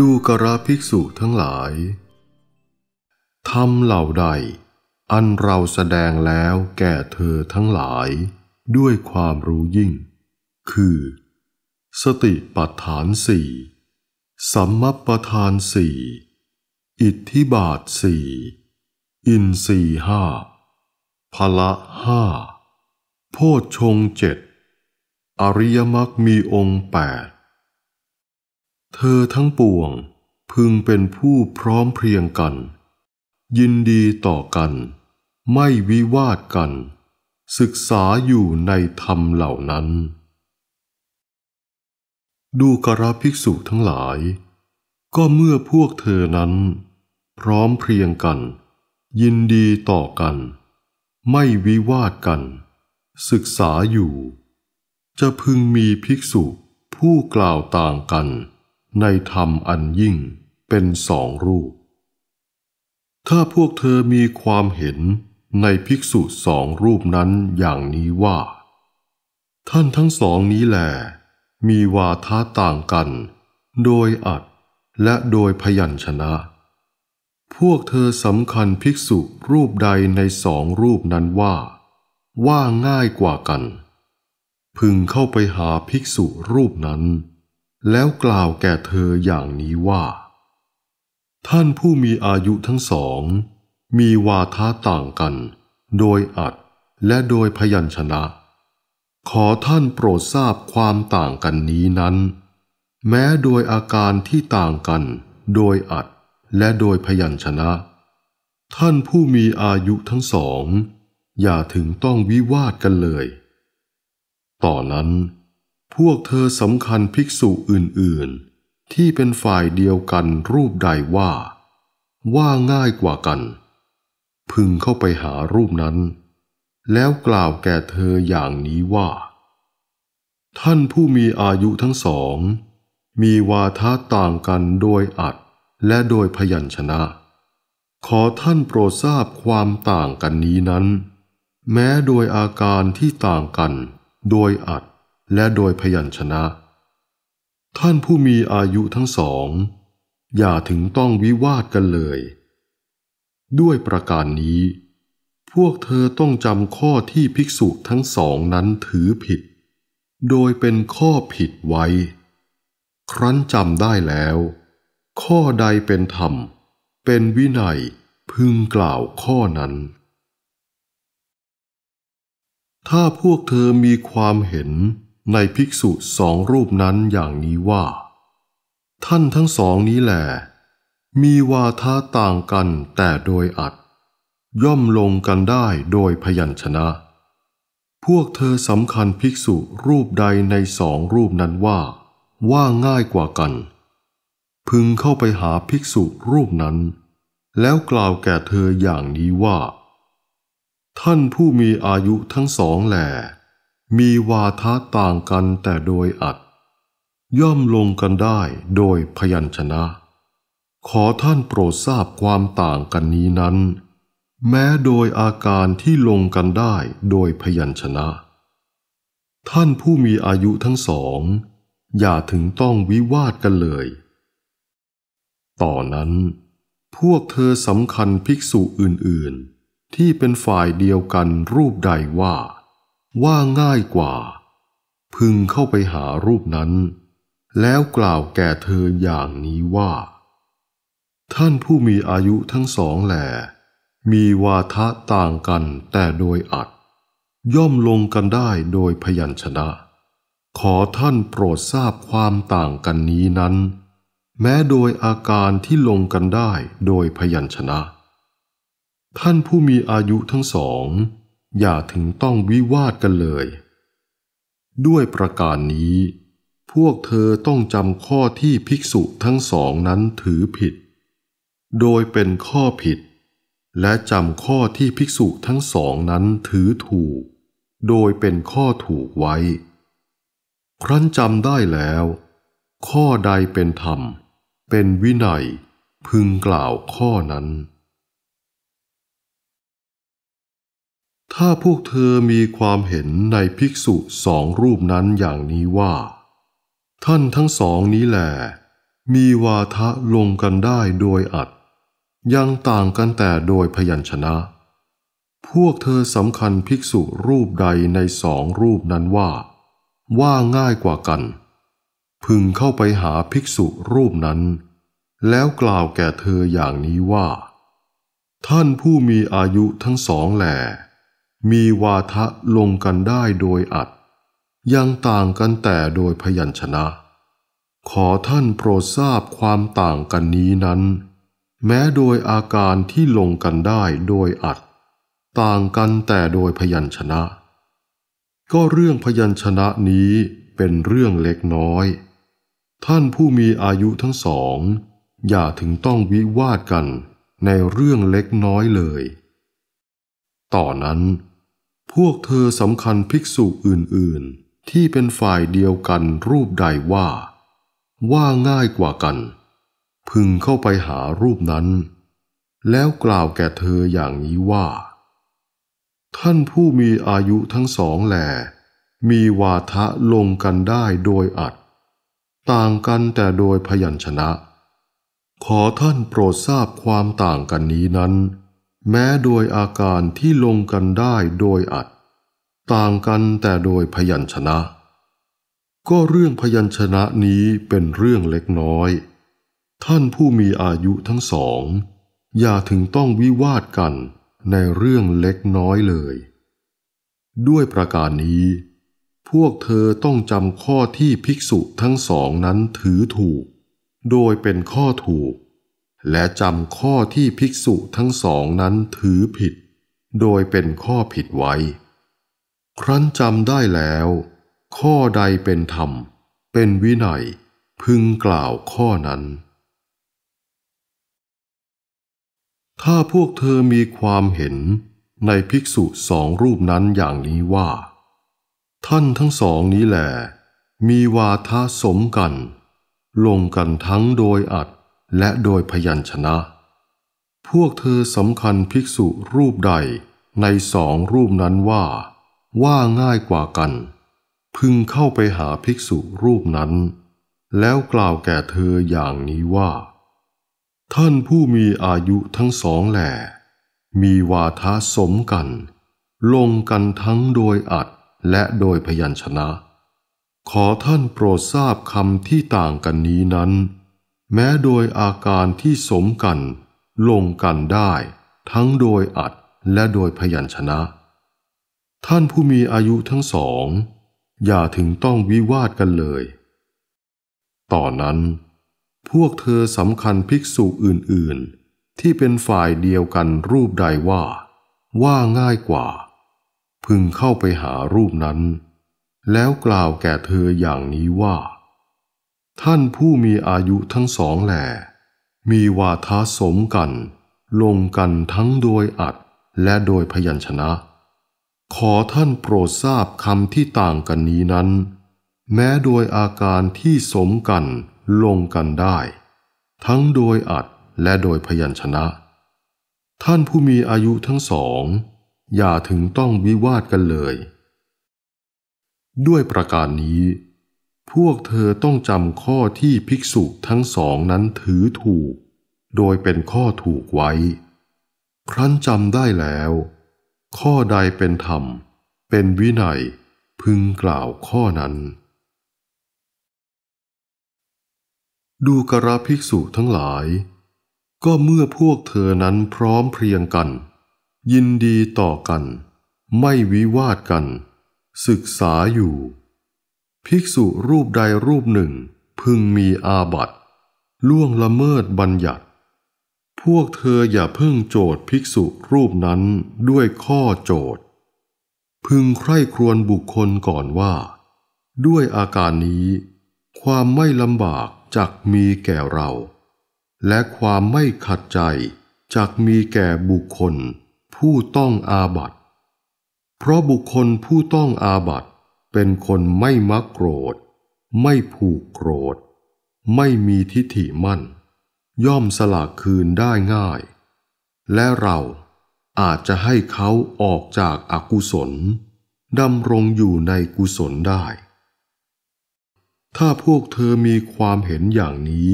ดูกระภิกษุทั้งหลายทำเหล่าใด อันเราแสดงแล้วแก่เธอทั้งหลายด้วยความรู้ยิ่ง คือ สติปัฏฐานสี่สัมมปทานสี่อิทธิบาทสี่อินสี่ห้าพละห้าโพชงเจ็ด อริยมรรคมีองค์แปดเธอทั้งปวงพึงเป็นผู้พร้อมเพรียงกัน ยินดีต่อกัน ไม่วิวาทกัน ศึกษาอยู่ในธรรมเหล่านั้น ดูกระภิกษุทั้งหลาย ก็เมื่อพวกเธอนั้นพร้อมเพรียงกัน ยินดีต่อกัน ไม่วิวาทกัน ศึกษาอยู่ จะพึงมีภิกษุผู้กล่าวต่างกันในธรรมอันยิ่งเป็นสองรูป ถ้าพวกเธอมีความเห็นในภิกษุสองรูปนั้นอย่างนี้ว่า ท่านทั้งสองนี้แหล มีวาทะต่างกัน โดยอัด และโดยพยัญชนะ พวกเธอสำคัญภิกษุรูปใดในสองรูปนั้นว่า ว่าง่ายกว่ากัน พึงเข้าไปหาภิกษุรูปนั้นแล้วกล่าวแก่เธออย่างนี้ว่า ท่านผู้มีอายุทั้งสอง มีวาทะต่างกัน โดยอัดและโดยพยัญชนะ ขอท่านโปรดทราบความต่างกันนี้นั้น แม้โดยอาการที่ต่างกันโดยอัดและโดยพยัญชนะ ท่านผู้มีอายุทั้งสอง อย่าถึงต้องวิวาทกันเลย ต่อนนั้นพวกเธอสำคัญภิกษุอื่นๆ ที่เป็นฝ่ายเดียวกันรูปใดว่า ว่าง่ายกว่ากัน พึงเข้าไปหารูปนั้น แล้วกล่าวแก่เธออย่างนี้ว่า ท่านผู้มีอายุทั้งสองมีวาทะต่างกันโดยอัดและโดยพยัญชนะ ขอท่านโปรดทราบความต่างกันนี้นั้นแม้โดยอาการที่ต่างกันโดยอัดและโดยพยัญชนะ ท่านผู้มีอายุทั้งสอง อย่าถึงต้องวิวาทกันเลย ด้วยประการนี้ พวกเธอต้องจำข้อที่ภิกษุทั้งสองนั้นถือผิด โดยเป็นข้อผิดไว้ ครั้นจำได้แล้ว ข้อใดเป็นธรรม เป็นวินัยพึงกล่าวข้อนั้น ถ้าพวกเธอมีความเห็นในภิกษุสองรูปนั้นอย่างนี้ว่า ท่านทั้งสองนี้แหล มีวาทะต่างกันแต่โดยอัด ย่อมลงกันได้โดยพยัญชนะ พวกเธอสำคัญภิกษุรูปใดในสองรูปนั้นว่า ว่าง่ายกว่ากัน พึงเข้าไปหาภิกษุรูปนั้น แล้วกล่าวแก่เธออย่างนี้ว่า ท่านผู้มีอายุทั้งสองแหลมีวาทะต่างกันแต่โดยอัดย่อมลงกันได้โดยพยัญชนะ ขอท่านโปรดทราบความต่างกันนี้นั้น แม้โดยอาการที่ลงกันได้โดยพยัญชนะ ท่านผู้มีอายุทั้งสอง อย่าถึงต้องวิวาทกันเลย ต่อนนั้นพวกเธอสำคัญภิกษุอื่นๆ ที่เป็นฝ่ายเดียวกันรูปใดว่าว่าง่ายกว่า พึงเข้าไปหารูปนั้น แล้วกล่าวแก่เธออย่างนี้ว่า ท่านผู้มีอายุทั้งสองแหลมีวาทะต่างกัน แต่โดยอัด ย่อมลงกันได้โดยพยัญชนะ ขอท่านโปรดทราบความต่างกันนี้นั้น แม้โดยอาการที่ลงกันได้โดยพยัญชนะ ท่านผู้มีอายุทั้งสองอย่าถึงต้องวิวาทกันเลย ด้วยประการนี้ พวกเธอต้องจำข้อที่ภิกษุทั้งสองนั้นถือผิด โดยเป็นข้อผิด และจำข้อที่ภิกษุทั้งสองนั้นถือถูก โดยเป็นข้อถูกไว้ ครั้นจำได้แล้ว ข้อใดเป็นธรรม เป็นวินัย พึงกล่าวข้อนั้นถ้าพวกเธอมีความเห็นในภิกษุสองรูปนั้นอย่างนี้ว่า ท่านทั้งสองนี้แหลมีวาทะลงกันได้โดยอัดยังต่างกันแต่โดยพยัญชนะ พวกเธอสำคัญภิกษุรูปใดในสองรูปนั้นว่า ว่าง่ายกว่ากัน พึงเข้าไปหาภิกษุรูปนั้น แล้วกล่าวแก่เธออย่างนี้ว่า ท่านผู้มีอายุทั้งสองแหล่มีวาทะลงกันได้โดยอัดยังต่างกันแต่โดยพยัญชนะ ขอท่านโปรดทราบความต่างกันนี้นั้น แม้โดยอาการที่ลงกันได้โดยอัดต่างกันแต่โดยพยัญชนะ ก็เรื่องพยัญชนะนี้เป็นเรื่องเล็กน้อย ท่านผู้มีอายุทั้งสอง อย่าถึงต้องวิวาดกันในเรื่องเล็กน้อยเลย ต่อนนั้นพวกเธอสำคัญภิกษุอื่นๆ ที่เป็นฝ่ายเดียวกันรูปใดว่า ว่าง่ายกว่ากัน พึงเข้าไปหารูปนั้น แล้วกล่าวแก่เธออย่างนี้ว่า ท่านผู้มีอายุทั้งสองแหลมีวาทะลงกันได้โดยอัด ต่างกันแต่โดยพยัญชนะ ขอท่านโปรดทราบความต่างกันนี้นั้นแม้โดยอาการที่ลงกันได้โดยอัดต่างกันแต่โดยพยัญชนะ ก็เรื่องพยัญชนะนี้เป็นเรื่องเล็กน้อย ท่านผู้มีอายุทั้งสองอย่าถึงต้องวิวาทกันในเรื่องเล็กน้อยเลย ด้วยประการนี้พวกเธอต้องจำข้อที่ภิกษุทั้งสองนั้นถือถูก โดยเป็นข้อถูกและจำข้อที่ภิกษุทั้งสองนั้นถือผิดโดยเป็นข้อผิดไว้ ครั้นจำได้แล้ว ข้อใดเป็นธรรม เป็นวินัย พึงกล่าวข้อนั้น ถ้าพวกเธอมีความเห็นในภิกษุสองรูปนั้นอย่างนี้ว่า ท่านทั้งสองนี้แหลมีวาทะสมกัน ลงกันทั้งโดยอัดและโดยพยัญชนะ พวกเธอสำคัญภิกษุรูปใดในสองรูปนั้นว่า ว่าง่ายกว่ากัน พึงเข้าไปหาภิกษุรูปนั้น แล้วกล่าวแก่เธออย่างนี้ว่า ท่านผู้มีอายุทั้งสองแหล่ มีวาทะสมกัน ลงกันทั้งโดยอัดและโดยพยัญชนะ ขอท่านโปรดทราบคำที่ต่างกันนี้นั้นแม้โดยอาการที่สมกันลงกันได้ ทั้งโดยอัดและโดยพยัญชนะ ท่านผู้มีอายุทั้งสอง อย่าถึงต้องวิวาทกันเลย ต่อนนั้น พวกเธอสำคัญภิกษุอื่น ๆ ที่เป็นฝ่ายเดียวกันรูปใดว่า ว่าง่ายกว่า พึงเข้าไปหารูปนั้น แล้วกล่าวแก่เธออย่างนี้ว่าท่านผู้มีอายุทั้งสองแหลมีวาทาสมกัน ลงกันทั้งโดยอัดและโดยพยัญชนะ ขอท่านโปรดทราบคำที่ต่างกันนี้นั้น แม้โดยอาการที่สมกันลงกันได้ ทั้งโดยอัดและโดยพยัญชนะ ท่านผู้มีอายุทั้งสอง อย่าถึงต้องวิวาทกันเลย ด้วยประการนี้พวกเธอต้องจำข้อที่ภิกษุทั้งสองนั้นถือถูก โดยเป็นข้อถูกไว้ ครั้นจำได้แล้ว ข้อใดเป็นธรรม เป็นวินัยพึงกล่าวข้อนั้น ดูกระภิกษุทั้งหลาย ก็เมื่อพวกเธอนั้นพร้อมเพรียงกัน ยินดีต่อกัน ไม่วิวาทกัน ศึกษาอยู่ภิกษุรูปใดรูปหนึ่งพึงมีอาบัตล่วงละเมิดบัญญัติ พวกเธออย่าพึ่งโจทย์ภิกษุรูปนั้นด้วยข้อโจทย์ พึงใคร่ครวญบุคคลก่อนว่า ด้วยอาการนี้ ความไม่ลำบากจักมีแก่เรา และความไม่ขัดใจจักมีแก่บุคคลผู้ต้องอาบัตเพราะบุคคลผู้ต้องอาบัตเป็นคนไม่มักโกรธ ไม่ผูกโกรธ ไม่มีทิฏฐิมั่น ย่อมสละคืนได้ง่าย และเราอาจจะให้เขาออกจากอากุศลดำรงอยู่ในกุศลได้ ถ้าพวกเธอมีความเห็นอย่างนี้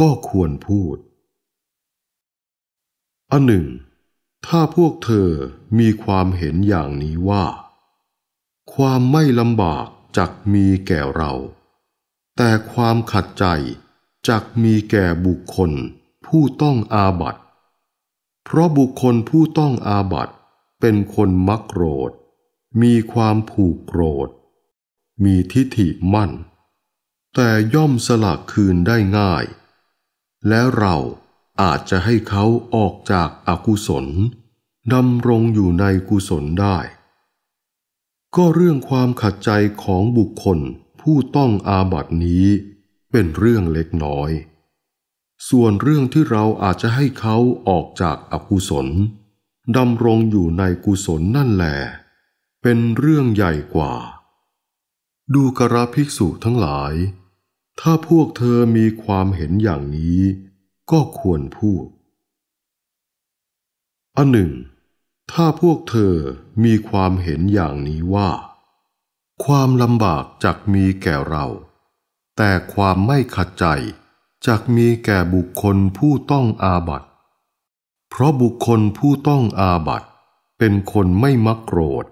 ก็ควรพูดอันหนึ่ง ถ้าพวกเธอมีความเห็นอย่างนี้ว่าความไม่ลำบากจักมีแก่เรา แต่ความขัดใจจักมีแก่บุคคลผู้ต้องอาบัตเพราะบุคคลผู้ต้องอาบัตเป็นคนมักโกรธมีความผูกโกรธ มีทิฏฐิมั่น แต่ย่อมสลักคืนได้ง่าย และเราอาจจะให้เขาออกจากอากุศลดำรงอยู่ในกุศลได้ก็เรื่องความขัดใจของบุคคลผู้ต้องอาบัตินี้เป็นเรื่องเล็กน้อย ส่วนเรื่องที่เราอาจจะให้เขาออกจากอกุศล ดำรงอยู่ในกุศลนั่นแหลเป็นเรื่องใหญ่กว่า ดูกระภิกษุทั้งหลาย ถ้าพวกเธอมีความเห็นอย่างนี้ก็ควรพูด อันหนึ่งถ้าพวกเธอมีความเห็นอย่างนี้ว่า ความลำบากจักมีแก่เรา แต่ความไม่ขัดใจจักมีแก่บุคคลผู้ต้องอาบัตเพราะบุคคลผู้ต้องอาบัตเป็นคนไม่มักโกรธ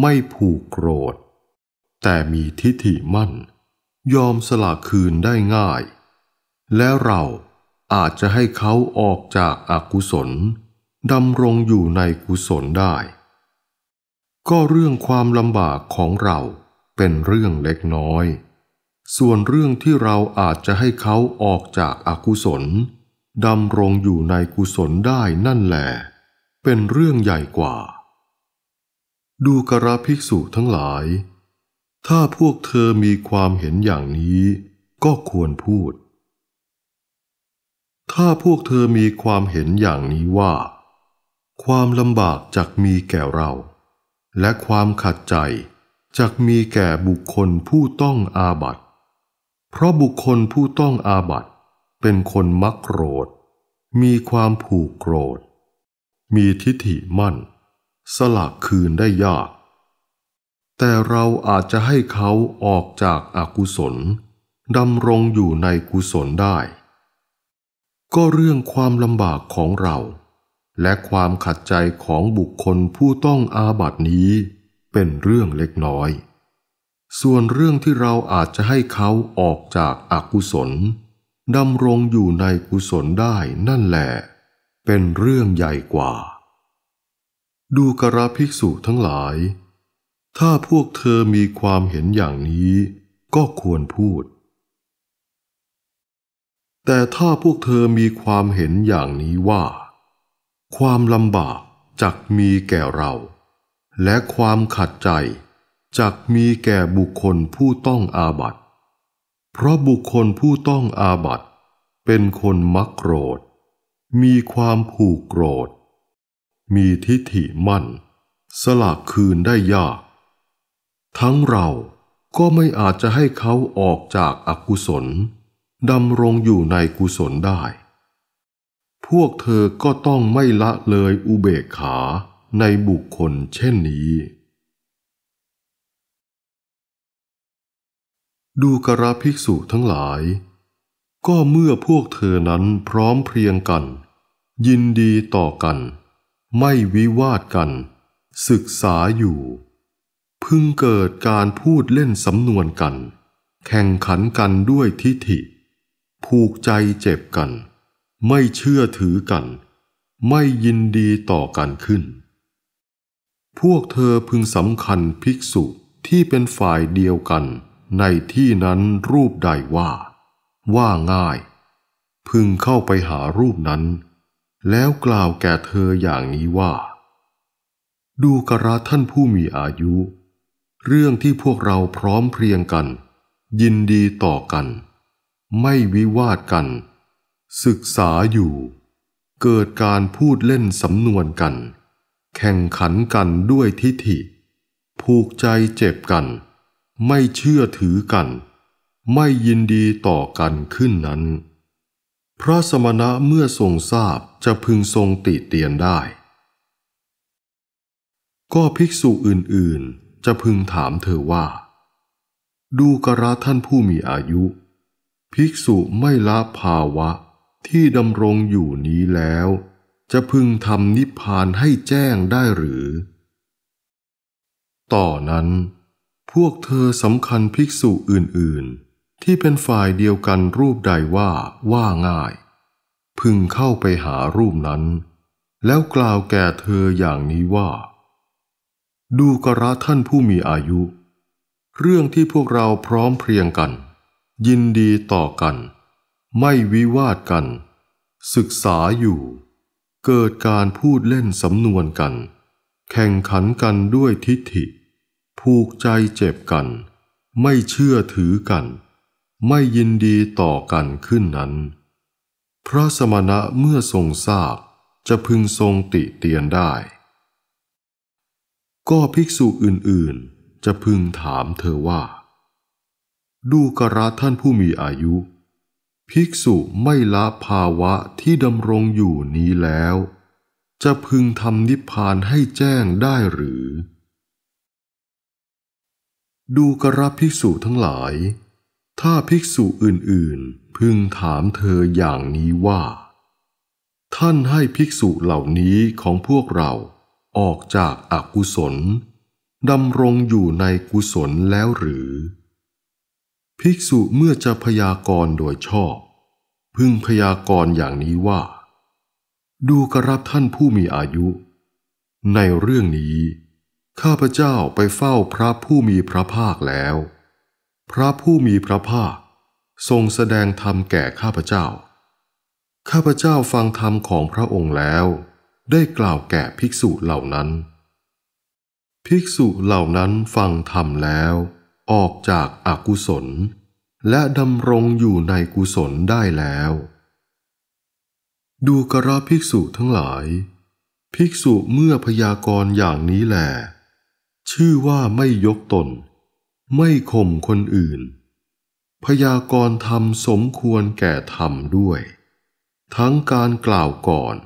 ไม่ผูกโกรธ แต่มีทิฏฐิมั่น ยอมสละคืนได้ง่าย แล้วเราอาจจะให้เขาออกจากอากุศลดำรงอยู่ในกุศลได้ ก็เรื่องความลำบากของเราเป็นเรื่องเล็กน้อย ส่วนเรื่องที่เราอาจจะให้เขาออกจากอากุศลดำรงอยู่ในกุศลได้นั่นแหละเป็นเรื่องใหญ่กว่า ดูกระภิกษุทั้งหลาย ถ้าพวกเธอมีความเห็นอย่างนี้ก็ควรพูด ถ้าพวกเธอมีความเห็นอย่างนี้ว่าความลำบากจากมีแก่เรา และความขัดใจจากมีแก่บุคคลผู้ต้องอาบัติ เพราะบุคคลผู้ต้องอาบัติเป็นคนมักโกรธมีความผูกโกรธ มีทิฏฐิมั่น สลักคืนได้ยาก แต่เราอาจจะให้เขาออกจากอากุศลดำรงอยู่ในกุศลได้ ก็เรื่องความลำบากของเราและความขัดใจของบุคคลผู้ต้องอาบัตินี้ เป็นเรื่องเล็กน้อย ส่วนเรื่องที่เราอาจจะให้เขาออกจากอากุศล ดำรงอยู่ในกุศลได้นั่นแหละ เป็นเรื่องใหญ่กว่า ดูกระภิกษุทั้งหลาย ถ้าพวกเธอมีความเห็นอย่างนี้ก็ควรพูด แต่ถ้าพวกเธอมีความเห็นอย่างนี้ว่าความลำบากจักมีแก่เรา และความขัดใจจักมีแก่บุคคลผู้ต้องอาบัติ เพราะบุคคลผู้ต้องอาบัติเป็นคนมักโกรธ มีความผูกโกรธ มีทิฏฐิมั่น สลากคืนได้ยาก ทั้งเราก็ไม่อาจจะให้เขาออกจากอากุศลดำรงอยู่ในกุศลได้พวกเธอก็ต้องไม่ละเลยอุเบกขาในบุคคลเช่นนี้ ดูกระภิกษุทั้งหลาย ก็เมื่อพวกเธอนั้นพร้อมเพรียงกัน ยินดีต่อกัน ไม่วิวาทกัน ศึกษาอยู่ พึงเกิดการพูดเล่นสำนวนกัน แข่งขันกันด้วยทิฐิผูกใจเจ็บกันไม่เชื่อถือกัน ไม่ยินดีต่อกันขึ้น พวกเธอพึงสำคัญภิกษุที่เป็นฝ่ายเดียวกันในที่นั้นรูปใดว่า ว่าง่าย พึงเข้าไปหารูปนั้น แล้วกล่าวแก่เธออย่างนี้ว่า ดูกระท่านผู้มีอายุ เรื่องที่พวกเราพร้อมเพรียงกัน ยินดีต่อกัน ไม่วิวาทกันศึกษาอยู่เกิดการพูดเล่นสำนวนกัน แข่งขันกันด้วยทิฐิผูกใจเจ็บกัน ไม่เชื่อถือกัน ไม่ยินดีต่อกันขึ้นนั้น พระสมณะเมื่อทรงทราบจะพึงทรงติเตียนได้ ก็ภิกษุอื่นๆจะพึงถามเธอว่า ดูกระท่านผู้มีอายุ ภิกษุไม่ละภาวะที่ดำรงอยู่นี้แล้ว จะพึงทำนิพพานให้แจ้งได้หรือ ต่อนั้น พวกเธอสำคัญภิกษุอื่น ๆ ที่เป็นฝ่ายเดียวกันรูปใดว่าว่าง่าย พึงเข้าไปหารูปนั้น แล้วกล่าวแก่เธออย่างนี้ว่า ดูกระท่านผู้มีอายุ เรื่องที่พวกเราพร้อมเพรียงกัน ยินดีต่อกันไม่วิวาทกัน ศึกษาอยู่ เกิดการพูดเล่นสำนวนกัน แข่งขันกันด้วยทิฏฐิผูกใจเจ็บกัน ไม่เชื่อถือกัน ไม่ยินดีต่อกันขึ้นนั้น พระสมณะเมื่อทรงทราบจะพึงทรงติเตียนได้ ก็ภิกษุอื่นๆ จะพึงถามเธอว่า ดูกระท่านผู้มีอายุภิกษุไม่ละภาวะที่ดำรงอยู่นี้แล้ว จะพึงทำนิพพานให้แจ้งได้หรือ ดูกระภิกษุทั้งหลาย ถ้าภิกษุอื่นๆพึงถามเธออย่างนี้ว่า ท่านให้ภิกษุเหล่านี้ของพวกเราออกจากอากุศล ดำรงอยู่ในกุศลแล้วหรือภิกษุเมื่อจะพยากรณ์โดยชอบพึงพยากรณ์อย่างนี้ว่า ดูกราับท่านผู้มีอายุ ในเรื่องนี้ ข้าพเจ้าไปเฝ้าพระผู้มีพระภาคแล้ว พระผู้มีพระภาค ทรงแสดงธรรมแก่ข้าพเจ้า ข้าพเจ้าฟังธรรมของพระองค์แล้ว ได้กล่าวแก่ภิกษุเหล่านั้น ภิกษุเหล่านั้นฟังธรรมแล้วออกจากอากุศล และดำรงอยู่ในกุศลได้แล้ว ดูกระภิกษุทั้งหลาย ภิกษุเมื่อพยากรณ์อย่างนี้แหลชื่อว่าไม่ยกตน ไม่ข่มคนอื่น พยากรณ์ธรรมสมควรแก่ธรรมด้วย ทั้งการกล่าวก่อน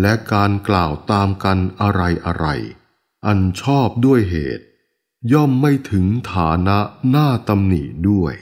และการกล่าวตามกันอะไรอะไร อันชอบด้วยเหตุย่อมไม่ถึงฐานะหน้าตำหนิด้วย